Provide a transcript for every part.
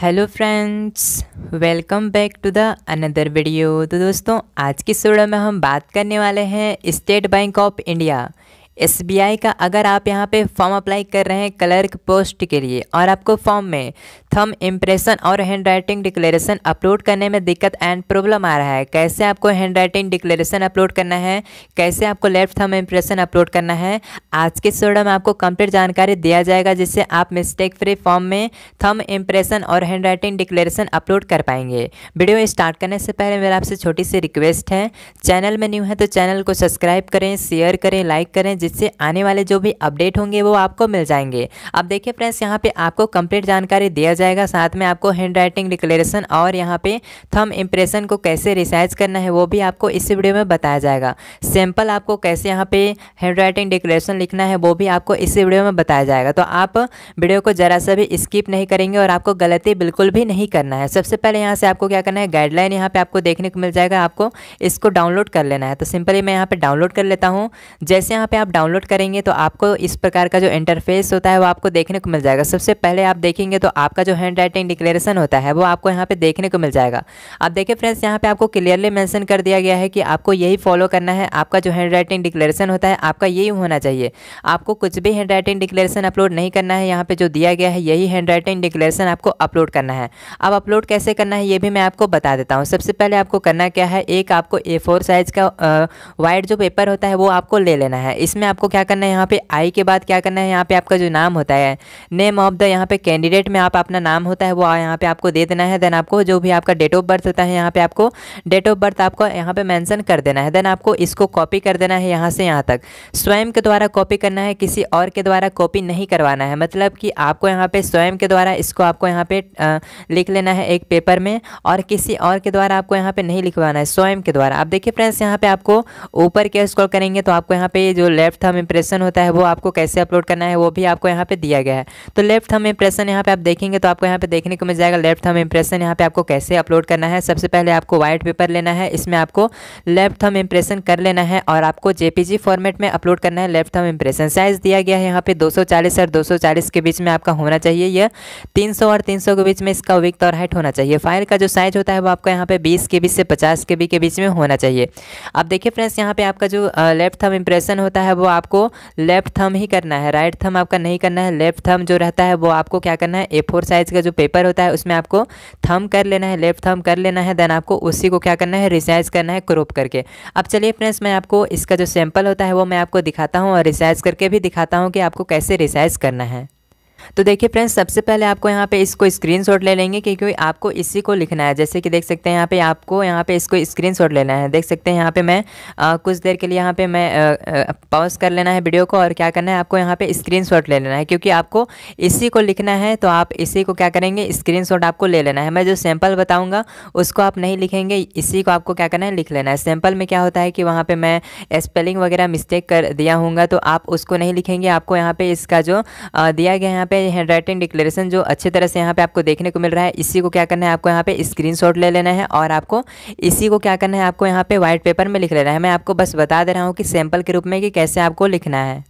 hello friends welcome back to the another video तो दोस्तों आज की सोड़ा में हम बात करने वाले हैं State Bank of India S का अगर आप यहाँ पे फॉर्म अप्लाई कर रहे हैं क्लर्क पोस्ट के लिए और आपको फॉर्म में थम इम्प्रेशन और हैंड राइटिंग डिक्लेरेशन अपलोड करने में दिक्कत एंड प्रॉब्लम आ रहा है कैसे आपको हैंड राइटिंग डिक्लेरेशन अपलोड करना है कैसे आपको लेफ्ट थम इम्प्रेशन अपलोड करना है आज के सोडा में आपको कंप्लीट जानकारी दिया जाएगा जिससे आप मिस्टेक फ्री फॉर्म में थम इम्प्रेशन और हैंड राइटिंग डिक्लेरेशन अपलोड कर पाएंगे वीडियो स्टार्ट करने से पहले मेरा आपसे छोटी सी रिक्वेस्ट है चैनल में न्यू है तो चैनल को सब्सक्राइब करें शेयर करें लाइक करें जिससे आने वाले जो भी अपडेट होंगे वो आपको मिल जाएंगे अब देखिए फ्रेंड्स यहाँ पे आपको कंप्लीट जानकारी दिया जाएगा साथ में आपको हैंड राइटिंग डिक्लेरेशन और यहाँ पे थम इम्प्रेशन को कैसे रिसाइज करना है वो भी आपको इस वीडियो में बताया जाएगा सैम्पल आपको कैसे यहाँ पे हैंड राइटिंग डिक्लेरेशन लिखना है वो भी आपको इस वीडियो में बताया जाएगा तो आप वीडियो को ज़रा सा भी स्किप नहीं करेंगे और आपको गलती बिल्कुल भी नहीं करना है सबसे पहले यहाँ से आपको क्या करना है गाइडलाइन यहाँ पर आपको देखने को मिल जाएगा आपको इसको डाउनलोड कर लेना है तो सिंपली मैं यहाँ पर डाउनलोड कर लेता हूँ जैसे यहाँ पर आप डाउनलोड करेंगे तो आपको इस प्रकार का जो इंटरफेस होता है वो आपको देखने को मिल जाएगा सबसे पहले आप देखेंगे तो आपका जो हैंड राइटिंग डिक्लेरेशन होता है वो आपको यहाँ पे देखने को मिल जाएगा आप देखिए फ्रेंड्स यहाँ पे आपको क्लियरली मैंशन कर दिया गया है कि आपको यही फॉलो करना है आपका जो हैंड राइटिंग डिक्लेरेशन होता है आपका यही होना चाहिए आपको कुछ भी हैंड राइटिंग डिक्लेरेशन अपलोड नहीं करना है यहाँ पर जो दिया गया है यही हैंड राइटिंग डिक्लेरेशन आपको अपलोड करना है अब अपलोड कैसे करना है ये भी मैं आपको बता देता हूँ सबसे पहले आपको करना क्या है एक आपको ए साइज़ का वाइड जो पेपर होता है वो आपको ले लेना है इसमें में आपको क्या करना है यहाँ पे आई के बाद क्या करना है यहाँ पे आपका जो नाम होता है नेम ऑफ द यहाँ पे कैंडिडेट में आप अपना नाम होता है वो यहाँ पे आपको दे देना है देन आपको जो भी आपका डेट ऑफ बर्थ होता है यहाँ पे आपको डेट ऑफ बर्थ आपको यहाँ पे मैंसन कर देना है देन आपको इसको कॉपी कर देना है यहाँ से यहाँ तक स्वयं के द्वारा कॉपी करना है किसी और के द्वारा कॉपी नहीं करवाना है मतलब कि आपको यहाँ पे स्वयं के द्वारा इसको आपको यहाँ पे लिख लेना है एक पेपर में और किसी और के द्वारा आपको यहाँ पे नहीं लिखवाना है स्वयं के द्वारा आप देखिए फ्रेंड्स यहाँ पे आपको ऊपर के स्क्रॉल करेंगे तो आपको यहाँ पे जो लेफ्ट लेफ्ट थम इंप्रेशन होता है वो आपको कैसे अपलोड करना है वो भी आपको यहाँ पे दिया गया है तो लेफ्ट थम इंप्रेशन यहाँ पे आप देखेंगे तो आपको यहाँ पे देखने को मिल जाएगा लेफ्ट थम इंप्रेशन यहाँ पे आपको कैसे अपलोड करना है सबसे पहले आपको व्हाइट पेपर लेना है इसमें आपको लेफ्ट थम इंप्रेशन कर लेना है और आपको जेपीजी फॉर्मेट में अपलोड करना है लेफ्ट थम इंप्रेशन साइज दिया गया है यहाँ पे दो और दो के बीच में आपका होना चाहिए यह तीन और तीन के बीच में इसका विक्थ और हाइट होना चाहिए फाइल का जो साइज होता है वो आपको यहाँ पे बीस के से पचास के बी के बीच में होना चाहिए अब देखिए फ्रेंड्स यहाँ पे आपका जो लेफ्ट थम इंप्रेशन होता है वो वो आपको लेफ्ट थम ही करना है राइट थम आपका नहीं करना है लेफ्ट थम जो रहता है वो आपको क्या करना है ए फोर साइज़ का जो पेपर होता है उसमें आपको थम कर लेना है लेफ्ट थम कर लेना है देन आपको उसी को क्या करना है रिसाइज करना है क्रोप करके अब चलिए फ्रेंड्स मैं आपको इसका जो सैंपल होता है वो मैं आपको दिखाता हूँ और रिसाइज करके भी दिखाता हूँ कि आपको कैसे रिसाइज करना है तो देखिए फ्रेंड्स सबसे पहले आपको यहाँ पे इसको स्क्रीनशॉट ले लेंगे क्योंकि आपको इसी को लिखना है जैसे कि देख सकते हैं यहाँ पे आपको यहाँ पे इसको स्क्रीनशॉट लेना है देख सकते हैं यहाँ पे मैं आ, कुछ देर के लिए यहाँ पे मैं पॉज कर लेना है वीडियो को और क्या करना है आपको यहाँ पे शॉट ले लेना है क्योंकि आपको इसी को लिखना है तो आप इसी को क्या करेंगे शॉट आपको ले लेना है मैं जो सैंपल बताऊँगा उसको आप नहीं लिखेंगे इसी को आपको क्या करना है लिख लेना है सैंपल में क्या होता है कि वहाँ पर मैं स्पेलिंग वगैरह मिस्टेक कर दिया हूँ तो आप उसको नहीं लिखेंगे आपको यहाँ पर इसका जो दिया गया यहाँ पे हैंड राइटिंग डिक्लेरेशन जो अच्छे तरह से यहाँ पे आपको देखने को मिल रहा है इसी को क्या करना है आपको यहाँ पे स्क्रीन ले लेना है और आपको इसी को क्या करना है आपको यहाँ पे व्हाइट पेपर में लिख लेना है मैं आपको बस बता दे रहा हूँ कि सैम्पल के रूप में कि कैसे आपको लिखना है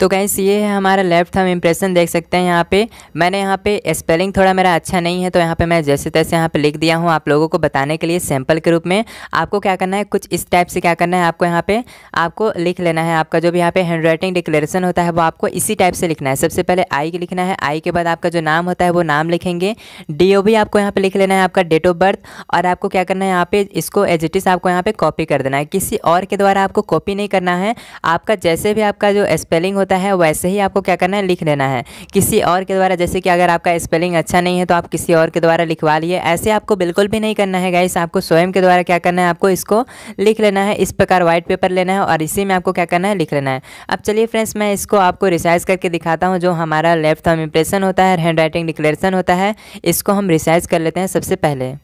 तो गैस ये है हमारा लेफ्ट हम इम्प्रेशन देख सकते हैं यहाँ पे मैंने यहाँ पे स्पेलिंग थोड़ा मेरा अच्छा नहीं है तो यहाँ पे मैं जैसे तैसे यहाँ पे लिख दिया हूँ आप लोगों को बताने के लिए सैम्पल के रूप में आपको क्या करना है कुछ इस टाइप से क्या करना है आपको यहाँ पे आपको लिख लेना है आपका जो भी यहाँ पे हैंड राइटिंग डिक्लेरेशन होता है वो आपको इसी टाइप से लिखना है सबसे पहले आई लिखना है आई के बाद आपका जो नाम होता है वो नाम लिखेंगे डी ओ भी आपको यहाँ पे लिख लेना है आपका डेट ऑफ बर्थ और आपको क्या करना है यहाँ पे इसको एजिटिस आपको यहाँ पे कॉपी कर देना है किसी और के द्वारा आपको कॉपी नहीं करना है आपका जैसे भी आपका जो स्पेलिंग होता होता है वैसे ही आपको क्या करना है लिख लेना है किसी और के द्वारा जैसे कि अगर आपका स्पेलिंग अच्छा नहीं है तो आप किसी और के द्वारा लिखवा लिए ऐसे आपको बिल्कुल भी नहीं करना है गाइस आपको स्वयं के द्वारा क्या करना है आपको इसको लिख लेना है इस प्रकार व्हाइट पेपर लेना है और इसी में आपको क्या करना है लिख लेना है अब चलिए फ्रेंड्स मैं इसको आपको रिसाइज करके दिखाता हूँ जो हमारा लेफ्ट थम इम्प्रेशन होता है हैंड राइटिंग डिक्लेरेशन होता है इसको हम रिसाइज कर लेते हैं सबसे पहले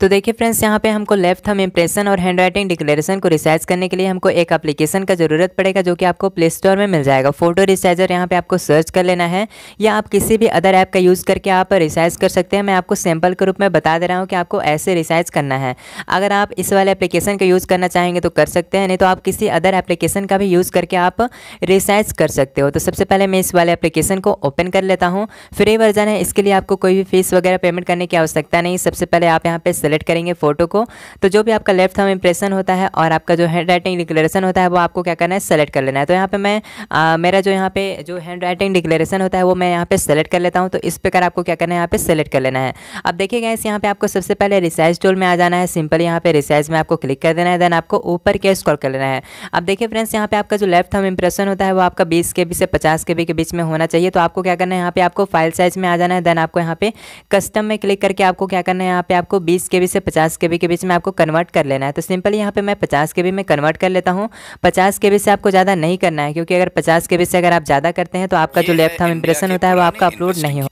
तो देखिए फ्रेंड्स यहाँ पे हमको लेफ्ट हम इंप्रेशन और हैंड राइटिंग डिक्लेरेशन को रिसाइज करने के लिए हमको एक एप्लीकेशन का जरूरत पड़ेगा जो कि आपको प्ले स्टोर में मिल जाएगा फोटो रिसाइजर यहाँ पे आपको सर्च कर लेना है या आप किसी भी अदर ऐप का यूज़ करके आप रिसाइज कर सकते हैं मैं आपको सैम्पल के रूप में बता दे रहा हूँ कि आपको ऐसे रिसाइज करना है अगर आप इस वाले एप्लीकेशन का यूज़ करना चाहेंगे तो कर सकते हैं नहीं तो आप किसी अदर एप्लीकेशन का भी यूज़ करके आप रिसाइज कर सकते हो तो सबसे पहले मैं इस वाले एप्लीकेशन को ओपन कर लेता हूँ फ्री वर्जन है इसके लिए आपको कोई भी फीस वगैरह पेमेंट करने की आवश्यकता नहीं सबसे पहले आप यहाँ पे सेलेक्ट करेंगे फोटो को तो जो भी आपका लेफ्ट हम इंप्रेशन होता है और आपका जो हैंड राइटिंग डिक्लेरेशन होता है वो आपको क्या करना है सेलेक्ट कर लेना है तो यहाँ पे मैं आ, मेरा जो यहाँ पे जो हैंड राइटिंग डिक्लेरेशन होता है वो मैं यहाँ पे सेलेक्ट कर लेता हूँ तो इस प्रकार आपको क्या करना है यहाँ पे सेलेक्ट कर लेना है अब देखिए गैस यहाँ पे आपको सबसे पहले रिसाइज टोल में आ जाना है सिंपल यहाँ पे रिसाइज में आपको क्लिक कर देना है देन आपको ऊपर के स्कॉल कर लेना है अब देखिए फ्रेंड्स यहाँ पे आपका जो लेफ्ट हम इंप्रेशन होता है वो आपका बीस के से पचास के के बीच में होना चाहिए तो आपको क्या करना है यहाँ पे आपको फाइल साइज में आ जाना है देन आपको यहाँ पे कस्टम में क्लिक करके आपको क्या करना है यहाँ पे आपको बीस के के से पचास के के बीच में आपको कन्वर्ट कर लेना है तो सिंपल यहाँ पे मैं पचास के में कन्वर्ट कर लेता हूँ पचास के बी से आपको ज़्यादा नहीं करना है क्योंकि अगर पचास के बी से अगर आप ज़्यादा करते हैं तो आपका जो लेफ्ट हम इंप्रेशन होता है वो आपका अपलोड नहीं हो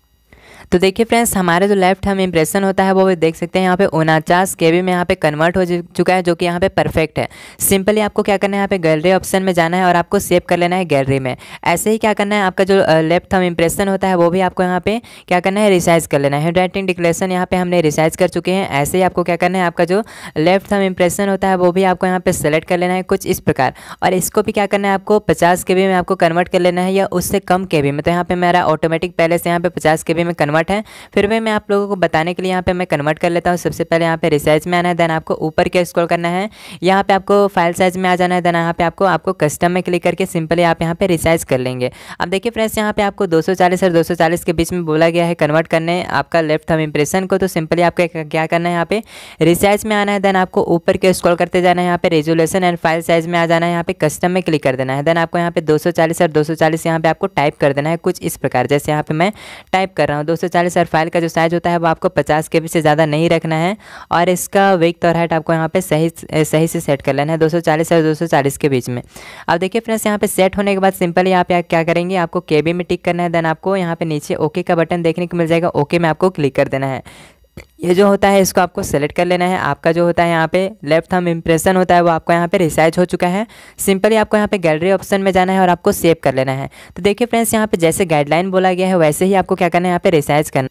तो देखिए फ्रेंड्स हमारे जो लेफ्ट हम इंप्रेशन होता है वो भी देख सकते हैं यहाँ पे उनचास के बी में यहाँ पे कन्वर्ट हो चुका है जो कि यहाँ पे परफेक्ट है सिंपली आपको क्या करना है यहाँ पे गैलरी ऑप्शन में जाना है और आपको सेव कर लेना है गैलरी में ऐसे ही क्या करना है आपका जो लेफ्ट हम इंप्रेशन होता है वो भी आपको यहाँ पे क्या करना है रिसाइज कर लेना है राइटिंग डिक्लेरेशन यहाँ पे हमने रिसाइज कर चुके हैं ऐसे ही आपको क्या करना है आपका जो लेफ्ट हम इंप्रेशन होता है वो भी आपको यहाँ पे सेलेक्ट कर लेना है कुछ इस प्रकार और इसको भी क्या करना है आपको पचास के में आपको कन्वर्ट कर लेना है या उससे कम के में तो यहाँ पे मेरा ऑटोमेटिक पहले से यहाँ पे पचास के में कन्वर्ट कन्वर्ट है फिर भी मैं आप लोगों को बताने के लिए यहाँ पे मैं कन्वर्ट कर लेता हूँ सबसे पहले यहाँ पे रिसर्च में आना है देन आपको ऊपर के स्क्रॉल करना है यहाँ पे आपको फाइल साइज में आ जाना है देन यहाँ पे आपको आपको कस्टम में क्लिक करके सिंपली आप यहाँ पे रिसाइज कर लेंगे अब देखिए फ्रेंड्स यहाँ पे आपको 240 और 240 के बीच में बोला गया है कन्वर्ट करने आपका लेफ्ट थम इंप्रेशन को तो सिंपली आपको क्या करना है यहाँ पे रिसाइज में आना है देन आपको ऊपर के स्क्रॉल करते जाना है यहाँ पे रेजोलेशन एंड फाइल साइज में आ जाना है यहाँ पे कस्टम में क्लिक कर देना है देन आपको यहाँ पे दो और दो सौ यहाँ पे आपको टाइप कर देना है कुछ इस प्रकार जैसे यहाँ पे मैं टाइप कर रहा हूँ दो 140 और फाइल का जो साइज़ होता है वो आपको पचास के से ज़्यादा नहीं रखना है और इसका वेक और हाइट आपको यहाँ पर सही सही से सेट कर लेना है दो और दो के बीच में अब देखिए फ्रेंड्स यहाँ पर सेट होने के बाद सिंपली आप क्या करेंगे आपको के में टिक करना है देन आपको यहाँ पर नीचे ओके का बटन देखने को मिल जाएगा ओके में आपको क्लिक कर देना है ये जो होता है इसको आपको सेलेक्ट कर लेना है आपका जो होता है यहाँ पे लेफ्ट हम इम्प्रेशन होता है वो आपको यहाँ पे रिसाइज हो चुका है सिंपली आपको यहाँ पे गैलरी ऑप्शन में जाना है और आपको सेव कर लेना है तो देखिए फ्रेंड्स यहाँ पे जैसे गाइडलाइन बोला गया है वैसे ही आपको क्या करना है यहाँ पे रिसाइज करना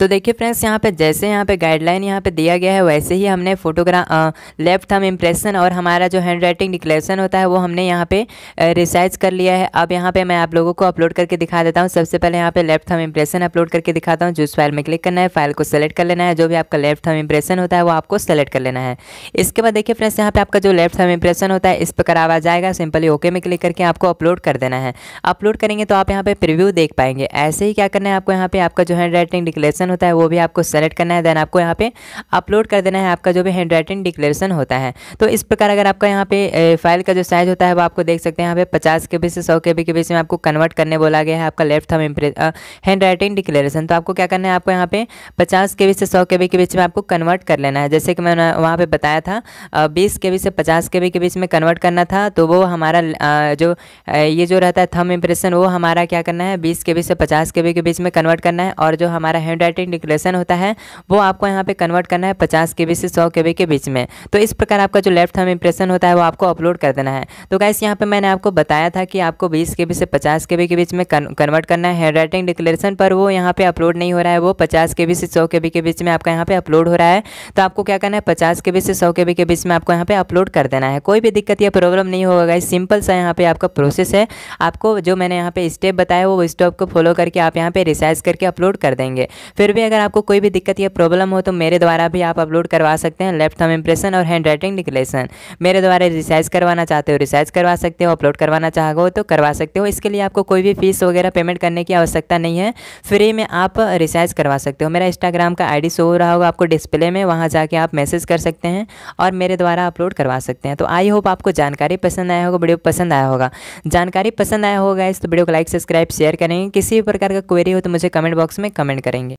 तो देखिए फ्रेंड्स यहाँ पे जैसे यहाँ पे गाइडलाइन यहाँ पे दिया गया है वैसे ही हमने फोटोग्राफ लेफ्ट हम इम्प्रेशन और हमारा जो हैंड राइटिंग डिक्लेरेशन होता है वो हमने यहाँ पे रिसर्च कर लिया है अब यहाँ पे मैं आप लोगों को अपलोड करके दिखा देता हूँ सबसे पहले यहाँ पे लेफ्ट हम इम्प्रेशन अपलोड करके दिखाता हूँ जिस फाइल में क्लिक करना है फाइल को सेलेक्ट कर लेना है जो भी आपका लेफ्ट हम इम्प्रेशन होता है वो आपको सेलेक्ट कर लेना है इसके बाद देखिए फ्रेंड्स यहाँ पे आपका जो लेफ्ट हम इम्प्रेशन होता है इस पर करावा जाएगा सिंपली ओके में क्लिक करके आपको अपलोड कर देना है अपलोड करेंगे तो आप यहाँ पे प्रिव्यू देख पाएंगे ऐसे ही क्या करना है आपको यहाँ पे आपका जो हैंड राइटिंग डिक्लेरेशन डिक्लेरेशन होता है वो भी आपको सेलेक्ट करना है देन आपको यहाँ पे अपलोड कर देना है आपका जो भी हैंड राइटिंग डिक्लेरेशन होता है तो इस प्रकार अगर आपका यहाँ पे फाइल का जो साइज होता है वो आपको देख सकते हैं यहाँ पे पचास के बी से सौ के बी के बीच में आपको कन्वर्ट करने बोला गया है आपका लेफ्ट थम इम्प्रेस हैंड राइटिंग डिक्लेरेशन तो आपको क्या करना है आपको यहाँ पे पचास के बी से सौ के बी के बीच में आपको कन्वर्ट कर लेना है जैसे कि मैंने वहाँ पर बताया था बीस के बी से पचास के बी के बीच में कन्वर्ट करना था तो वो हमारा जो ये जो रहता है थम इम्प्रेशन वो हमारा क्या करना है बीस के बी से पचास के बी के बीच में कन्वर्ट करना है और जो हमारा हैंड स्टैटिक डिक्लेशन होता है वो आपको यहाँ पे कन्वर्ट करना है पचास के बी से सौ के बी के बीच में तो इस प्रकार आपका जो लेफ्ट हम इंप्रेशन होता है वो आपको अपलोड कर देना है तो गैस यहाँ पे मैंने आपको बताया था कि आपको बीस के बी से पचास के बी के बीच में कन्वर्ट करना है हैंड राइटिंग डिक्लेरेशन पर वो यहाँ पे अपलोड नहीं हो रहा है वो पचास के बी से सौ के बी के बीच में आपका यहाँ पे अपलोड हो रहा है तो आपको क्या करना है पचास के बी से सौ के बी के बीच में आपको यहाँ पे अपलोड कर देना है कोई भी दिक्कत या प्रॉब्लम नहीं होगा गाइस सिंपल सा यहाँ पे आपका प्रोसेस है आपको जो मैंने यहाँ पे स्टेप बताया वो स्टेप को फॉलो करके आप यहाँ पे रिसाइज करके अपलोड कर देंगे फिर फिर भी अगर आपको कोई भी दिक्कत या प्रॉब्लम हो तो मेरे द्वारा भी आप अपलोड करवा सकते हैं लेफ्ट थम इंप्रेशन और हैंड राइटिंग डिक्लेशन मेरे द्वारा रिसर्च करवाना चाहते हो रिसर्च करवा सकते हो अपलोड करवाना चाहो तो करवा सकते हो इसके लिए आपको कोई भी फीस वगैरह पेमेंट करने की आवश्यकता नहीं है फ्री में आप रिसर्च करवा सकते हो मेरा इंस्टाग्राम का आई शो हो रहा होगा आपको डिस्प्ले में वहाँ जाके आप मैसेज कर सकते हैं और मेरे द्वारा अपलोड करवा सकते हैं तो आई होप आपको जानकारी पसंद आया होगा वीडियो पसंद आया होगा जानकारी पसंद आया होगा इस तो वीडियो को लाइक सब्सक्राइब शेयर करेंगे किसी भी प्रकार का क्वेरी हो तो मुझे कमेंट बॉक्स में कमेंट करेंगे